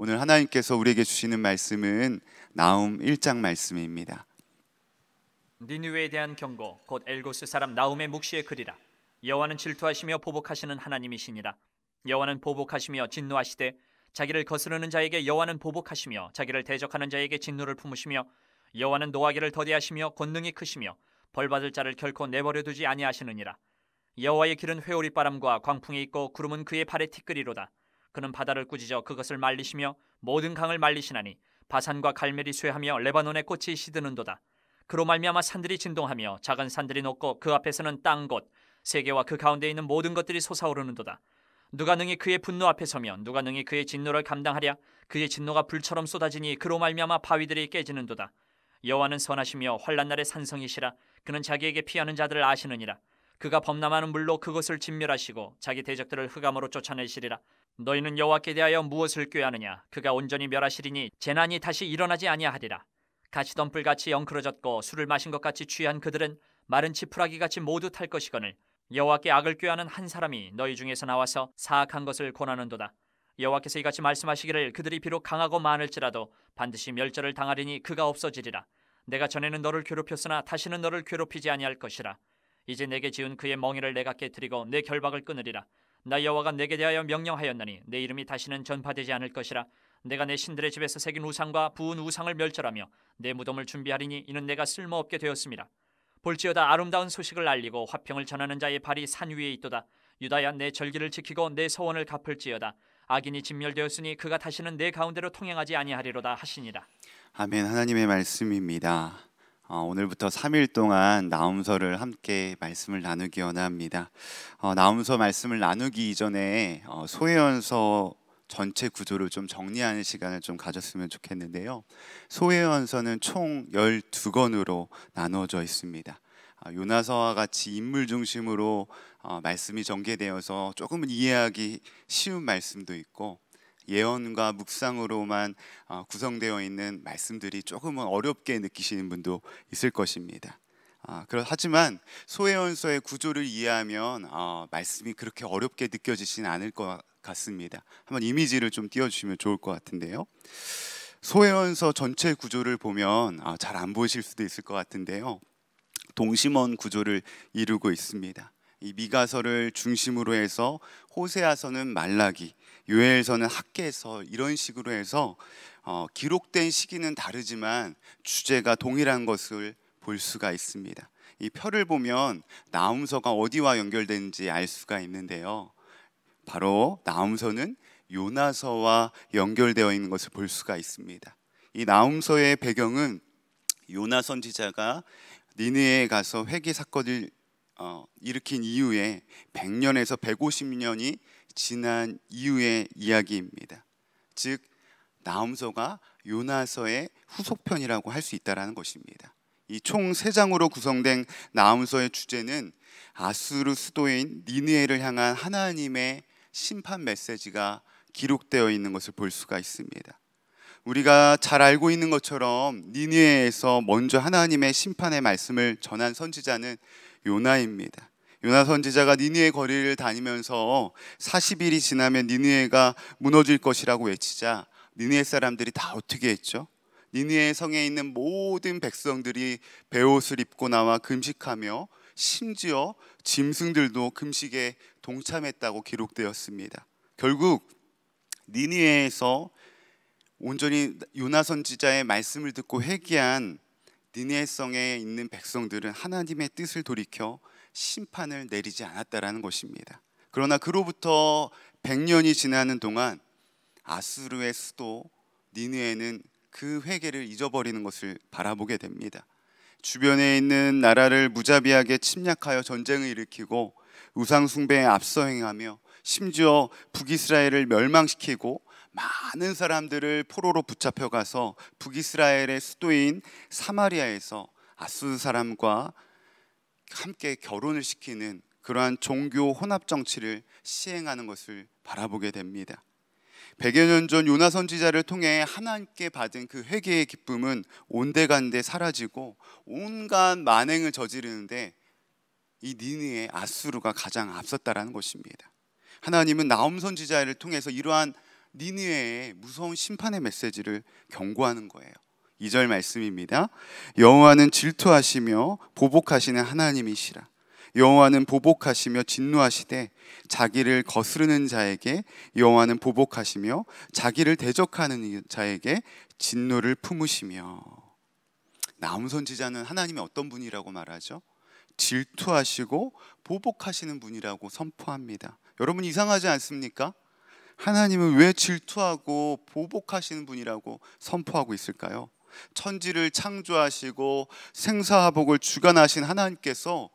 오늘 하나님께서 우리에게 주시는 말씀은 나움 1장 말씀입니다. 니느웨에 대한 경고 곧 엘고스 사람 나움의 묵시의 글이라. 여호와는 질투하시며 보복하시는 하나님이시니라. 여호와는 보복하시며 진노하시되 자기를 거스르는 자에게 여호와는 보복하시며 자기를 대적하는 자에게 진노를 품으시며 여호와는 노하기를 더디하시며 권능이 크시며 벌 받을 자를 결코 내버려 두지 아니하시느니라. 여호와의 길은 회오리 바람과 광풍이 있고 구름은 그의 발에 티끌이로다. 그는 바다를 꾸짖어 그것을 말리시며 모든 강을 말리시나니 바산과 갈멜이 쇠하며 레바논의 꽃이 시드는도다. 그로 말미암아 산들이 진동하며 작은 산들이 녹고 그 앞에서는 땅곳 세계와 그 가운데 있는 모든 것들이 솟아오르는도다. 누가 능히 그의 분노 앞에 서며 누가 능히 그의 진노를 감당하랴 그의 진노가 불처럼 쏟아지니 그로 말미암아 바위들이 깨지는도다. 여호와는 선하시며 환란 날의 산성이시라 그는 자기에게 피하는 자들을 아시느니라 그가 범람하는 물로 그것을 진멸하시고 자기 대적들을 흑암으로 쫓아내시리라 너희는 여호와께 대하여 무엇을 꾀하느냐 그가 온전히 멸하시리니 재난이 다시 일어나지 아니하리라 가시덤 불같이 엉클어졌고 술을 마신 것 같이 취한 그들은 마른 지푸라기 같이 모두 탈 것이거늘 여호와께 악을 꾀하는 한 사람이 너희 중에서 나와서 사악한 것을 권하는도다 여호와께서 이같이 말씀하시기를 그들이 비록 강하고 많을지라도 반드시 멸절을 당하리니 그가 없어지리라 내가 전에는 너를 괴롭혔으나 다시는 너를 괴롭히지 아니할 것이라 이제 내게 지은 그의 멍에를 내가 깨뜨리고 내 결박을 끊으리라 나 여호와가 내게 대하여 명령하였나니 내 이름이 다시는 전파되지 않을 것이라 내가 내 신들의 집에서 새긴 우상과 부은 우상을 멸절하며 내 무덤을 준비하리니 이는 내가 쓸모없게 되었습니다. 볼지어다 아름다운 소식을 알리고 화평을 전하는 자의 발이 산 위에 있도다. 유다야 내 절기를 지키고 내 서원을 갚을지어다. 악인이 진멸되었으니 그가 다시는 내 가운데로 통행하지 아니하리로다 하시니라. 아멘 하나님의 말씀입니다. 어, 오늘부터 3일 동안 나음서를 함께 말씀을 나누기 원합니다. 어, 나음서 말씀을 나누기 이전에 어, 소회연서 전체 구조를 좀 정리하는 시간을 좀 가졌으면 좋겠는데요. 소회연서는 총 12권으로 나누어져 있습니다. 아, 요나서와 같이 인물 중심으로 어, 말씀이 전개되어서 조금은 이해하기 쉬운 말씀도 있고 예언과 묵상으로만 어, 구성되어 있는 말씀들이 조금은 어렵게 느끼시는 분도 있을 것입니다. 아, 하지만 소예언서의 구조를 이해하면 어, 말씀이 그렇게 어렵게 느껴지진 않을 것 같습니다. 한번 이미지를 좀 띄워주시면 좋을 것 같은데요. 소예언서 전체 구조를 보면 아, 잘안 보이실 수도 있을 것 같은데요. 동심원 구조를 이루고 있습니다. 이 미가서를 중심으로 해서 호세아서는 말라기, 요엘서는 학계에서 이런 식으로 해서 어, 기록된 시기는 다르지만 주제가 동일한 것을 볼 수가 있습니다. 이 표를 보면 나음서가 어디와 연결되는지 알 수가 있는데요. 바로 나음서는 요나서와 연결되어 있는 것을 볼 수가 있습니다. 이 나음서의 배경은 요나 선지자가 니느에 가서 회개 사건을 어, 일으킨 이후에 100년에서 150년이 지난 이후의 이야기입니다. 즉 나음서가 요나서의 후속편이라고 할 수 있다라는 것입니다. 이 총 세장으로 구성된 나음서의 주제는 아수르 수도인 니느에를 향한 하나님의 심판 메시지가 기록되어 있는 것을 볼 수가 있습니다. 우리가 잘 알고 있는 것처럼 니느에에서 먼저 하나님의 심판의 말씀을 전한 선지자는 요나입니다. 요나 선지자가 니니의 거리를 다니면서 40일이 지나면 니니에가 무너질 것이라고 외치자 니니의 사람들이 다 어떻게 했죠? 니니의 성에 있는 모든 백성들이 베옷을 입고 나와 금식하며 심지어 짐승들도 금식에 동참했다고 기록되었습니다. 결국 니니에에서 온전히 요나 선지자의 말씀을 듣고 회개한 니니 성에 있는 백성들은 하나님의 뜻을 돌이켜 심판을 내리지 않았다라는 것입니다. 그러나 그로부터 100년이 지나는 동안 아수르의 수도 니느에는 그 회개를 잊어버리는 것을 바라보게 됩니다. 주변에 있는 나라를 무자비하게 침략하여 전쟁을 일으키고 우상 숭배에 앞서 행하며 심지어 북이스라엘을 멸망시키고 많은 사람들을 포로로 붙잡혀 가서 북이스라엘의 수도인 사마리아에서 아수르 사람과 함께 결혼을 시키는 그러한 종교 혼합 정치를 시행하는 것을 바라보게 됩니다. 100여 년 전 요나 선지자를 통해 하나님께 받은 그 회개의 기쁨은 온데간데 사라지고 온갖 만행을 저지르는데 이 니느의 아수르가 가장 앞섰다라는 것입니다. 하나님은 나홈 선지자를 통해서 이러한 니느의 무서운 심판의 메시지를 경고하는 거예요. 2절 말씀입니다. 여호와는 질투하시며 보복하시는 하나님이시라. 여호와는 보복하시며 진노하시되 자기를 거스르는 자에게 여호와는 보복하시며 자기를 대적하는 자에게 진노를 품으시며 나음 지자는 하나님이 어떤 분이라고 말하죠? 질투하시고 보복하시는 분이라고 선포합니다. 여러분 이상하지 않습니까? 하나님은 왜 질투하고 보복하시는 분이라고 선포하고 있을까요? 천지를 창조하시고 생사복을 주관하신 하나님께서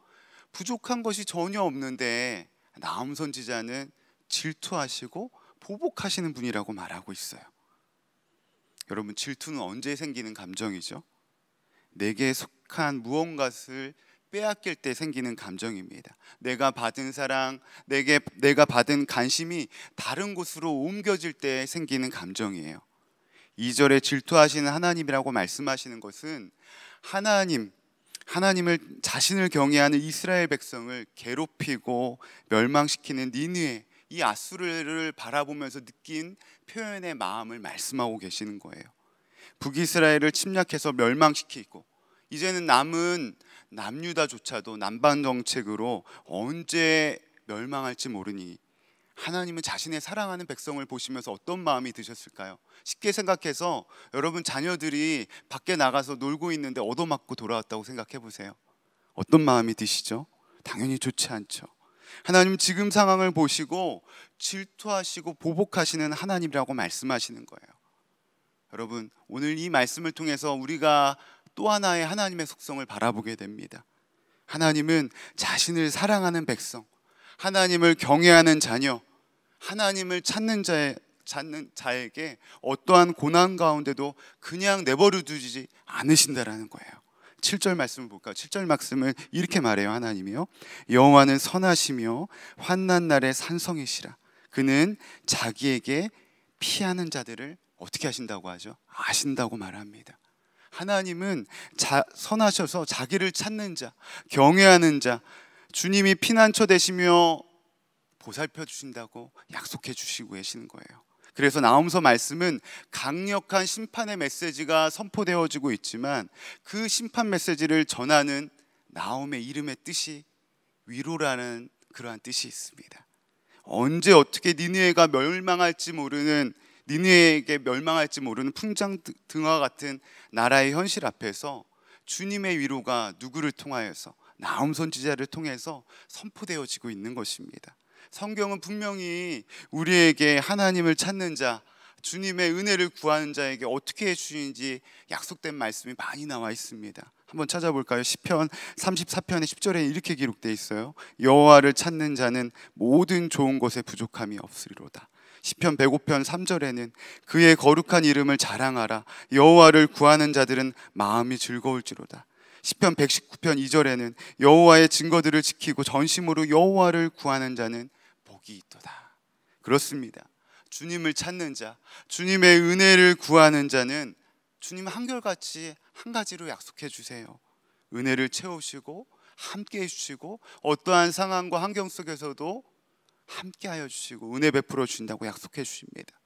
부족한 것이 전혀 없는데 나음 선지자는 질투하시고 보복하시는 분이라고 말하고 있어요. 여러분 질투는 언제 생기는 감정이죠? 내게 속한 무언가를 빼앗길 때 생기는 감정입니다. 내가 받은 사랑, 내게 내가 받은 관심이 다른 곳으로 옮겨질 때 생기는 감정이에요. 2절에 질투하시는 하나님이라고 말씀하시는 것은 하나님 하나님을 자신을 경외하는 이스라엘 백성을 괴롭히고 멸망시키는 니느의 이 아수르를 바라보면서 느낀 표현의 마음을 말씀하고 계시는 거예요. 북이스라엘을 침략해서 멸망시키고 이제는 남은 남유다조차도 남반 정책으로 언제 멸망할지 모르니 하나님은 자신의 사랑하는 백성을 보시면서 어떤 마음이 드셨을까요? 쉽게 생각해서 여러분 자녀들이 밖에 나가서 놀고 있는데 얻어맞고 돌아왔다고 생각해 보세요. 어떤 마음이 드시죠? 당연히 좋지 않죠. 하나님 지금 상황을 보시고 질투하시고 보복하시는 하나님이라고 말씀하시는 거예요. 여러분, 오늘 이 말씀을 통해서 우리가 또 하나의 하나님의 속성을 바라보게 됩니다. 하나님은 자신을 사랑하는 백성, 하나님을 경외하는 자녀, 하나님을 찾는 자의 찾는 자에게 어떠한 고난 가운데도 그냥 내버려 두지 않으신다라는 거예요. 7절 말씀을 볼까요? 7절 말씀을 이렇게 말해요. 하나님이요. 여호와는 선하시며 환난 날에 산성이시라. 그는 자기에게 피하는 자들을 어떻게 하신다고 하죠? 아신다고 말합니다. 하나님은 자, 선하셔서 자기를 찾는 자, 경외하는 자, 주님이 피난처 되시며 보살펴 주신다고 약속해 주시고 계시는 거예요. 그래서 나음서 말씀은 강력한 심판의 메시지가 선포되어지고 있지만 그 심판 메시지를 전하는 나음의 이름의 뜻이 위로라는 그러한 뜻이 있습니다. 언제 어떻게 니느웨가 멸망할지 모르는 니느웨에게 멸망할지 모르는 풍장 등화 같은 나라의 현실 앞에서 주님의 위로가 누구를 통하여서 나음 선지자를 통해서 선포되어지고 있는 것입니다. 성경은 분명히 우리에게 하나님을 찾는 자, 주님의 은혜를 구하는 자에게 어떻게 해주는지 약속된 말씀이 많이 나와 있습니다. 한번 찾아볼까요? 시편 34편의 10절에 이렇게 기록되 있어요. 여호와를 찾는 자는 모든 좋은 것에 부족함이 없으리로다. 시편 105편 3절에는 그의 거룩한 이름을 자랑하라. 여호와를 구하는 자들은 마음이 즐거울지로다. 시편 119편 2절에는 여호와의 증거들을 지키고 전심으로 여호와를 구하는 자는 복이 있도다. 그렇습니다. 주님을 찾는 자, 주님의 은혜를 구하는 자는 주님 한결같이 한 가지로 약속해 주세요. 은혜를 채우시고 함께 해 주시고 어떠한 상황과 환경 속에서도 함께 하여 주시고 은혜 베풀어 주신다고 약속해 주십니다.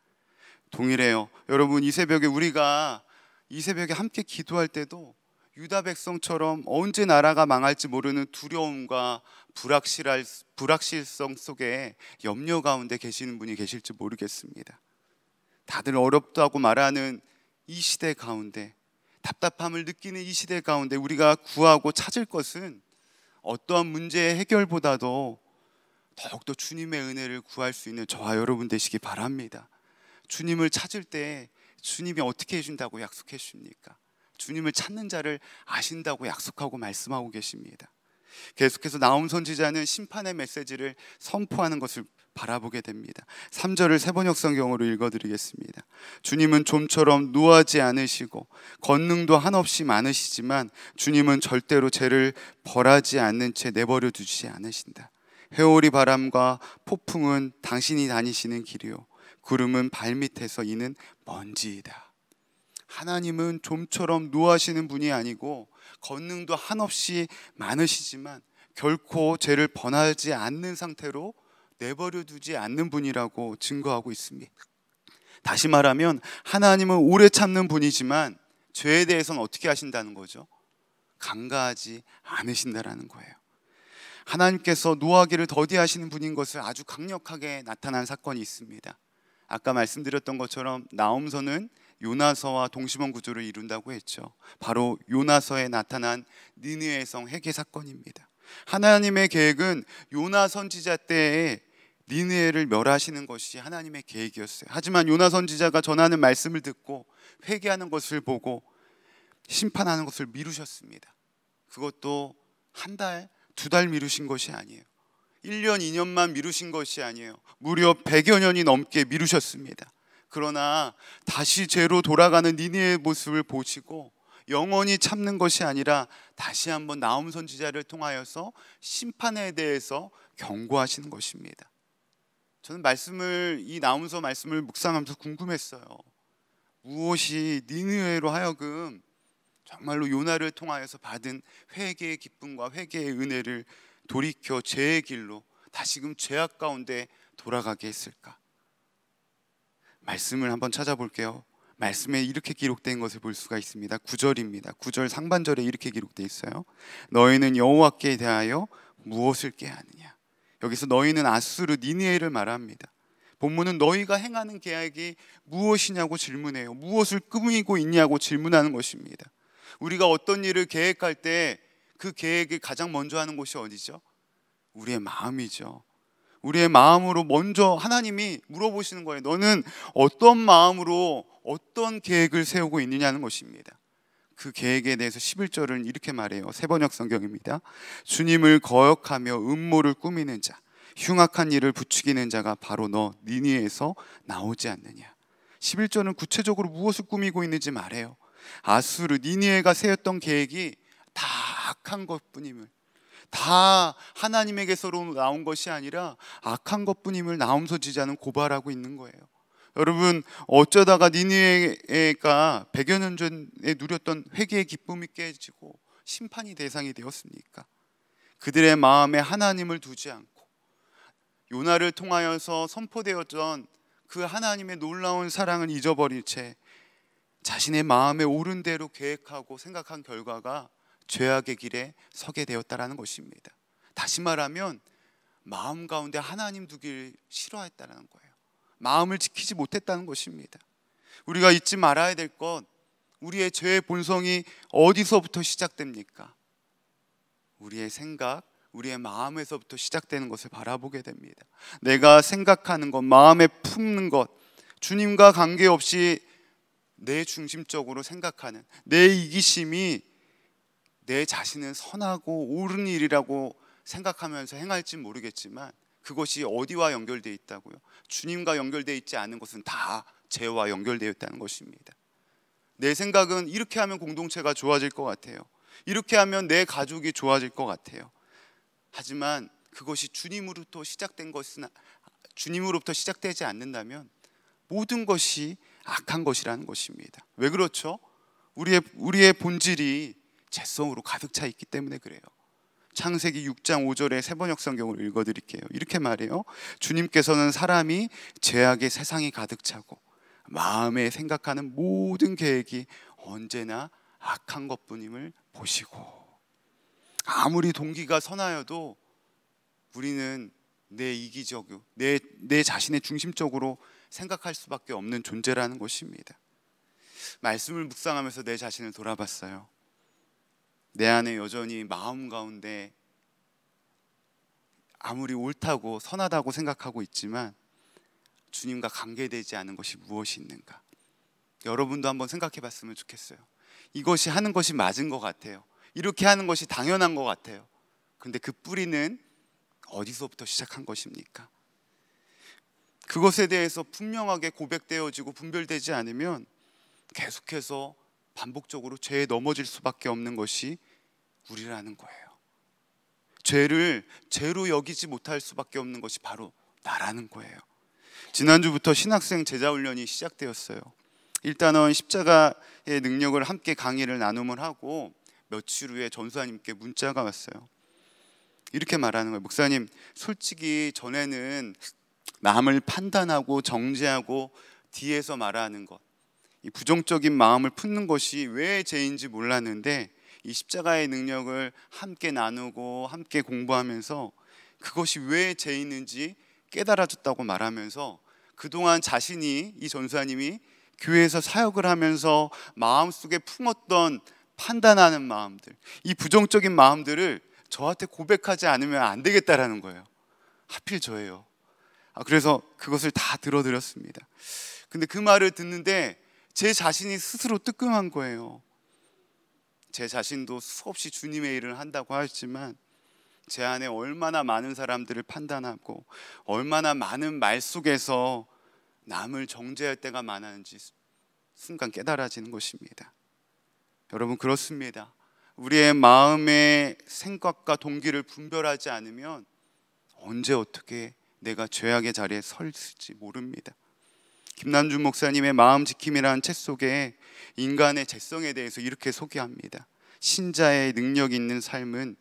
동일해요. 여러분 이 새벽에 우리가 이 새벽에 함께 기도할 때도 유다 백성처럼 언제 나라가 망할지 모르는 두려움과 불확실할, 불확실성 속에 염려 가운데 계시는 분이 계실지 모르겠습니다. 다들 어렵다고 말하는 이 시대 가운데 답답함을 느끼는 이 시대 가운데 우리가 구하고 찾을 것은 어떠한 문제의 해결보다도 더욱더 주님의 은혜를 구할 수 있는 저와 여러분 되시기 바랍니다. 주님을 찾을 때 주님이 어떻게 해준다고 약속해 주십니까? 주님을 찾는 자를 아신다고 약속하고 말씀하고 계십니다. 계속해서 나온 선지자는 심판의 메시지를 선포하는 것을 바라보게 됩니다. 3절을 세번역 성경으로 읽어드리겠습니다. 주님은 좀처럼 노하지 않으시고 권능도 한없이 많으시지만 주님은 절대로 죄를 벌하지 않는 채 내버려 두지 않으신다. 회오리 바람과 폭풍은 당신이 다니시는 길이요 구름은 발밑에서 이는 먼지이다. 하나님은 좀처럼 노하시는 분이 아니고 권능도 한없이 많으시지만 결코 죄를 번하지 않는 상태로 내버려 두지 않는 분이라고 증거하고 있습니다. 다시 말하면 하나님은 오래 참는 분이지만 죄에 대해서는 어떻게 하신다는 거죠? 강가하지 않으신다라는 거예요. 하나님께서 노하기를 더디하시는 분인 것을 아주 강력하게 나타난 사건이 있습니다. 아까 말씀드렸던 것처럼 나홈서는 요나서와 동시원 구조를 이룬다고 했죠. 바로 요나서에 나타난 니느웨성 회개 사건입니다. 하나님의 계획은 요나 선지자 때에 니느웨를 멸하시는 것이 하나님의 계획이었어요. 하지만 요나 선지자가 전하는 말씀을 듣고 회개하는 것을 보고 심판하는 것을 미루셨습니다. 그것도 한 달, 두 달 미루신 것이 아니에요. 1년, 2년만 미루신 것이 아니에요. 무려 100여 년이 넘게 미루셨습니다. 그러나 다시 죄로 돌아가는 니네의 모습을 보시고 영원히 참는 것이 아니라 다시 한번 나움 선지자를 통하여서 심판에 대해서 경고하시는 것입니다. 저는 말씀을 이 나움서 말씀을 묵상하면서 궁금했어요. 무엇이 니느웨로 하여금 정말로 요나를 통하여서 받은 회개의 기쁨과 회개의 은혜를 돌이켜 죄의 길로 다시금 죄악 가운데 돌아가게 했을까? 말씀을 한번 찾아볼게요. 말씀에 이렇게 기록된 것을 볼 수가 있습니다. 9절입니다. 9절 상반절에 이렇게 기록돼 있어요. 너희는 여호와께 대하여 무엇을 깨하느냐? 여기서 너희는 아수르 니니에를 말합니다. 본문은 너희가 행하는 계약이 무엇이냐고 질문해요. 무엇을 꾸미고 있냐고 질문하는 것입니다. 우리가 어떤 일을 계획할 때 그 계획을 가장 먼저 하는 곳이 어디죠? 우리의 마음이죠. 우리의 마음으로 먼저 하나님이 물어보시는 거예요. 너는 어떤 마음으로 어떤 계획을 세우고 있느냐는 것입니다. 그 계획에 대해서 11절은 이렇게 말해요. 세번역 성경입니다. 주님을 거역하며 음모를 꾸미는 자, 흉악한 일을 부추기는 자가 바로 너 니니에서 나오지 않느냐. 11절은 구체적으로 무엇을 꾸미고 있는지 말해요. 아수르 니니에가 세웠던 계획이 다 악한 것뿐임을 다 하나님에게서로 나온 것이 아니라 악한 것뿐임을 나움 소지자는 고발하고 있는 거예요. 여러분 어쩌다가 니니에가 100여 년 전에 누렸던 회개의 기쁨이 깨지고 심판이 대상이 되었습니까? 그들의 마음에 하나님을 두지 않고 요나를 통하여서 선포되었던 그 하나님의 놀라운 사랑을 잊어버린 채 자신의 마음에 오른 대로 계획하고 생각한 결과가 죄악의 길에 서게 되었다라는 것입니다. 다시 말하면 마음 가운데 하나님 두길 싫어했다는 거예요. 마음을 지키지 못했다는 것입니다. 우리가 잊지 말아야 될 것, 우리의 죄의 본성이 어디서부터 시작됩니까? 우리의 생각, 우리의 마음에서부터 시작되는 것을 바라보게 됩니다. 내가 생각하는 것, 마음에 품는 것, 주님과 관계없이 내 중심적으로 생각하는 내 이기심이 내 자신은 선하고 옳은 일이라고 생각하면서 행할지 모르겠지만 그것이 어디와 연결되어 있다고요? 주님과 연결되어 있지 않은 것은 다 죄와 연결되어 있다는 것입니다. 내 생각은 이렇게 하면 공동체가 좋아질 것 같아요. 이렇게 하면 내 가족이 좋아질 것 같아요. 하지만 그것이 주님으로부터 시작된 것은 주님으로부터 시작되지 않는다면 모든 것이 악한 것이라는 것입니다. 왜 그렇죠? 우리의 우리의 본질이 죄성으로 가득 차 있기 때문에 그래요. 창세기 6장 5절의 세번역 성경을 읽어 드릴게요. 이렇게 말해요. 주님께서는 사람이 죄악의 세상이 가득 차고 마음에 생각하는 모든 계획이 언제나 악한 것뿐임을 보시고 아무리 동기가 선하여도 우리는 내 이기적, 내, 내 자신의 중심적으로 생각할 수밖에 없는 존재라는 것입니다. 말씀을 묵상하면서 내 자신을 돌아봤어요. 내 안에 여전히 마음 가운데 아무리 옳다고 선하다고 생각하고 있지만 주님과 관계되지 않은 것이 무엇이 있는가? 여러분도 한번 생각해 봤으면 좋겠어요. 이것이 하는 것이 맞은 것 같아요. 이렇게 하는 것이 당연한 것 같아요. 근데 그 뿌리는 어디서부터 시작한 것입니까? 그것에 대해서 분명하게 고백되어지고 분별되지 않으면 계속해서 반복적으로 죄에 넘어질 수밖에 없는 것이 우리라는 거예요. 죄를 죄로 여기지 못할 수밖에 없는 것이 바로 나라는 거예요. 지난주부터 신학생 제자 훈련이 시작되었어요. 일단은 십자가의 능력을 함께 강의를 나눔을 하고 며칠 후에 전수사님께 문자가 왔어요. 이렇게 말하는 거예요. 목사님, 솔직히 전에는 마음을 판단하고 정죄하고 뒤에서 말하는 것, 이 부정적인 마음을 푸는 것이 왜 죄인지 몰랐는데 이 십자가의 능력을 함께 나누고 함께 공부하면서 그것이 왜 죄 있는지 깨달아졌다고 말하면서 그동안 자신이 이 전사님이 교회에서 사역을 하면서 마음속에 품었던 판단하는 마음들, 이 부정적인 마음들을 저한테 고백하지 않으면 안 되겠다라는 거예요. 하필 저예요. 아, 그래서 그것을 다 들어드렸습니다. 근데 그 말을 듣는데 제 자신이 스스로 뜨끔한 거예요. 제 자신도 수없이 주님의 일을 한다고 하였지만 제 안에 얼마나 많은 사람들을 판단하고 얼마나 많은 말 속에서 남을 정죄할 때가 많았는지 순간 깨달아지는 것입니다. 여러분 그렇습니다. 우리의 마음의 생각과 동기를 분별하지 않으면 언제 어떻게 내가 죄악의 자리에 설지 모릅니다. 김남준 목사님의 마음 지킴이라는 책 속에 인간의 재성에 대해서 이렇게 소개합니다. 신자의 능력 있는 삶은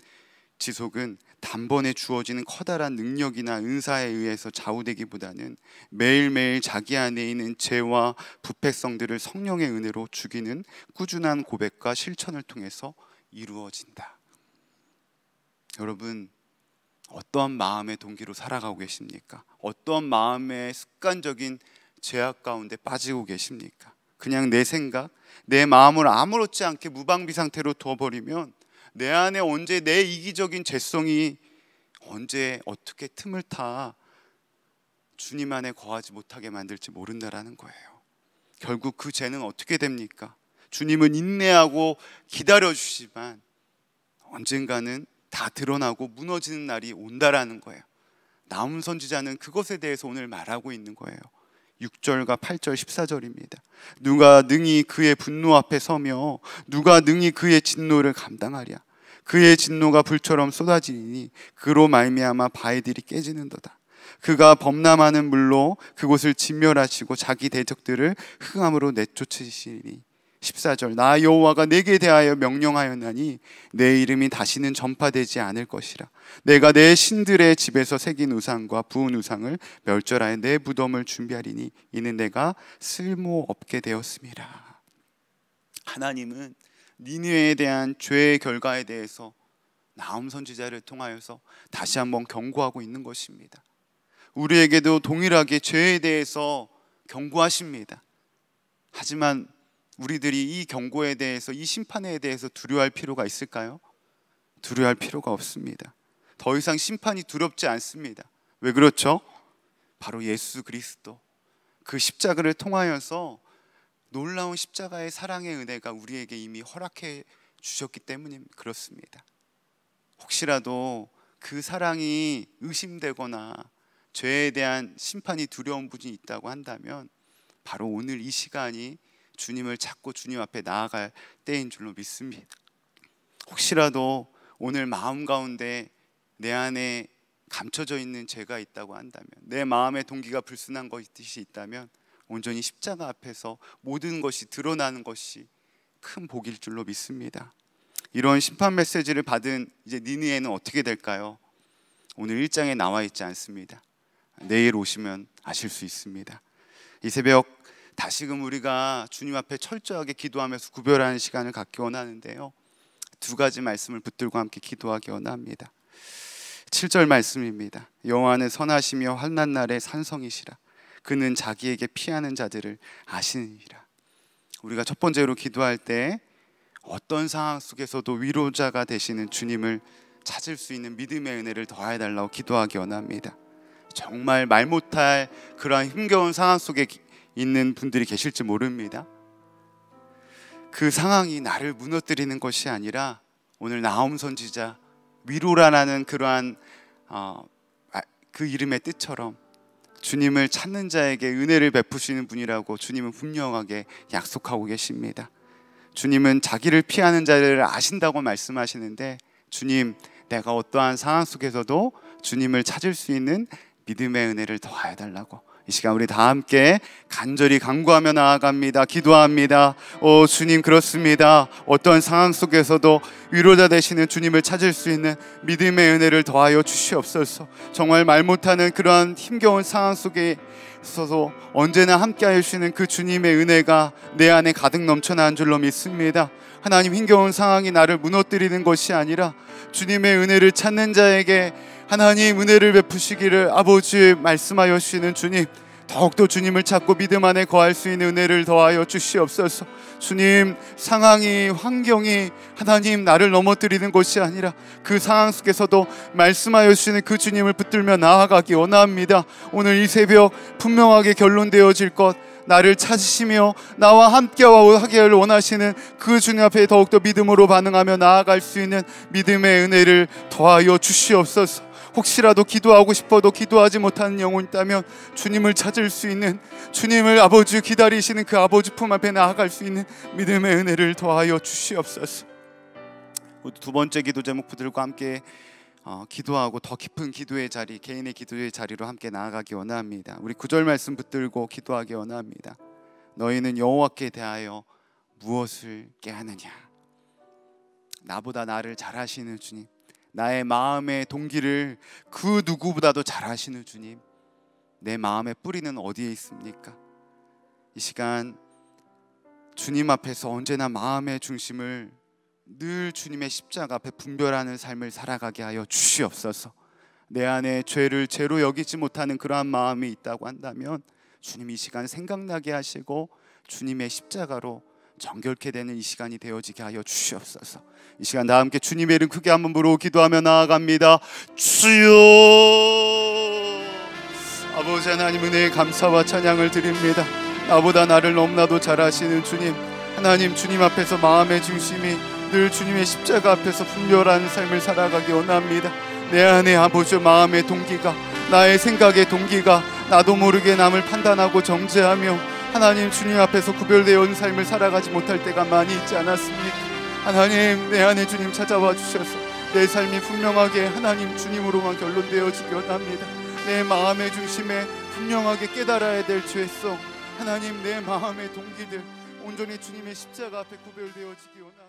지속은 단번에 주어지는 커다란 능력이나 은사에 의해서 좌우되기보다는 매일매일 자기 안에 있는 죄와 부패성들을 성령의 은혜로 죽이는 꾸준한 고백과 실천을 통해서 이루어진다. 여러분 어떠한 마음의 동기로 살아가고 계십니까? 어떠한 마음의 습관적인 죄악 가운데 빠지고 계십니까? 그냥 내 생각, 내 마음을 아무렇지 않게 무방비 상태로 둬버리면 내 안에 언제 내 이기적인 죄성이 언제 어떻게 틈을 타 주님 안에 거하지 못하게 만들지 모른다라는 거예요. 결국 그 죄는 어떻게 됩니까? 주님은 인내하고 기다려 주시지만 언젠가는 다 드러나고 무너지는 날이 온다라는 거예요. 나음 선지자는 그것에 대해서 오늘 말하고 있는 거예요. 6절과 8절 14절입니다. 누가 능히 그의 분노 앞에 서며 누가 능히 그의 진노를 감당하랴 그의 진노가 불처럼 쏟아지니 그로 말미암아 바위들이 깨지는도다. 그가 범람하는 물로 그곳을 진멸하시고 자기 대적들을 흑암으로 내쫓으시니 14절 나 여호와가 내게 대하여 명령하였나니 내 이름이 다시는 전파되지 않을 것이라 내가 내 신들의 집에서 새긴 우상과 부은 우상을 멸절하여 내 무덤을 준비하리니 이는 내가 쓸모 없게 되었습니다. 하나님은 니느웨에 대한 죄의 결과에 대해서 나음 선지자를 통하여서 다시 한번 경고하고 있는 것입니다. 우리에게도 동일하게 죄에 대해서 경고하십니다. 하지만 우리들이 이 경고에 대해서 이 심판에 대해서 두려워할 필요가 있을까요? 두려워할 필요가 없습니다. 더 이상 심판이 두렵지 않습니다. 왜 그렇죠? 바로 예수 그리스도 그 십자가를 통하여서 놀라운 십자가의 사랑의 은혜가 우리에게 이미 허락해 주셨기 때문에 그렇습니다. 혹시라도 그 사랑이 의심되거나 죄에 대한 심판이 두려운 분이 있다고 한다면 바로 오늘 이 시간이 주님을 찾고 주님 앞에 나아갈 때인 줄로 믿습니다. 혹시라도 오늘 마음 가운데 내 안에 감춰져 있는 죄가 있다고 한다면 내 마음의 동기가 불순한 것이 있다면 온전히 십자가 앞에서 모든 것이 드러나는 것이 큰 복일 줄로 믿습니다. 이런 심판 메시지를 받은 이제 니니에는 어떻게 될까요? 오늘 1장에 나와 있지 않습니다. 내일 오시면 아실 수 있습니다. 이 새벽 다시금 우리가 주님 앞에 철저하게 기도하면서 구별하는 시간을 갖기 원하는데요. 두 가지 말씀을 붙들고 함께 기도하기 원합니다. 7절 말씀입니다. 여호와는 선하시며 환난 날에 산성이시라. 그는 자기에게 피하는 자들을 아시니라. 우리가 첫 번째로 기도할 때 어떤 상황 속에서도 위로자가 되시는 주님을 찾을 수 있는 믿음의 은혜를 더해 달라고 기도하기 원합니다. 정말 말 못할 그러한 힘겨운 상황 속에 있는 분들이 계실지 모릅니다. 그 상황이 나를 무너뜨리는 것이 아니라 오늘 나홈 선지자 위로라는 그러한 어, 아, 그 이름의 뜻처럼 주님을 찾는 자에게 은혜를 베푸시는 분이라고 주님은 분명하게 약속하고 계십니다. 주님은 자기를 피하는 자를 아신다고 말씀하시는데 주님 내가 어떠한 상황 속에서도 주님을 찾을 수 있는 믿음의 은혜를 더하여 달라고 이 시간 우리 다 함께 간절히 간구하며 나아갑니다. 기도합니다. 오 주님 그렇습니다. 어떤 상황 속에서도 위로자 되시는 주님을 찾을 수 있는 믿음의 은혜를 더하여 주시옵소서. 정말 말 못하는 그러한 힘겨운 상황 속에 있어서 언제나 함께하여 주시는 그 주님의 은혜가 내 안에 가득 넘쳐나 줄로 믿습니다. 하나님 힘겨운 상황이 나를 무너뜨리는 것이 아니라 주님의 은혜를 찾는 자에게 하나님 은혜를 베푸시기를 아버지 말씀하여 주시는 주님 더욱더 주님을 찾고 믿음 안에 거할 수 있는 은혜를 더하여 주시옵소서. 주님, 상황이, 환경이 하나님 나를 넘어뜨리는 것이 아니라 그 상황 속에서도 말씀하여 주시는 그 주님을 붙들며 나아가기 원합니다. 오늘 이 새벽 분명하게 결론되어질 것, 나를 찾으시며 나와 함께와 하기를 원하시는 그 주님 앞에 더욱더 믿음으로 반응하며 나아갈 수 있는 믿음의 은혜를 더하여 주시옵소서. 혹시라도 기도하고 싶어도 기도하지 못하는 영혼 있다면 주님을 찾을 수 있는 주님을 아버지 기다리시는 그 아버지 품 앞에 나아갈 수 있는 믿음의 은혜를 더하여 주시옵소서. 두 번째 기도 제목 들과 함께 어, 기도하고 더 깊은 기도의 자리, 개인의 기도의 자리로 함께 나아가기 원합니다. 우리 구절 말씀 붙들고 기도하기 원합니다. 너희는 여호와께 대하여 무엇을 깨하느냐? 나보다 나를 잘 아시는 주님, 나의 마음의 동기를 그 누구보다도 잘 아시는 주님, 내 마음의 뿌리는 어디에 있습니까? 이 시간 주님 앞에서 언제나 마음의 중심을 늘 주님의 십자가 앞에 분별하는 삶을 살아가게 하여 주시옵소서. 내 안에 죄를 죄로 여기지 못하는 그러한 마음이 있다고 한다면 주님 이 시간 생각나게 하시고 주님의 십자가로 정결케 되는 이 시간이 되어지게 하여 주시옵소서. 이 시간 다 함께 주님의 이름 크게 한번 부르고 기도하며 나아갑니다. 주여. 아버지 하나님 은혜의 감사와 찬양을 드립니다. 나보다 나를 너무나도 잘 아시는 주님. 하나님 주님 앞에서 마음의 중심이 늘 주님의 십자가 앞에서 분별한 삶을 살아가기 원합니다. 내 안에 아버지 마음의 동기가 나의 생각의 동기가 나도 모르게 남을 판단하고 정죄하며 하나님 주님 앞에서 구별되어 온 삶을 살아가지 못할 때가 많이 있지 않았습니까? 하나님 내 안에 주님 찾아와 주셔서 내 삶이 분명하게 하나님 주님으로만 결론되어지기 원합니다. 내 마음의 중심에 분명하게 깨달아야 될 죄성 하나님 내 마음의 동기들 온전히 주님의 십자가 앞에 구별되어지기 원합니다.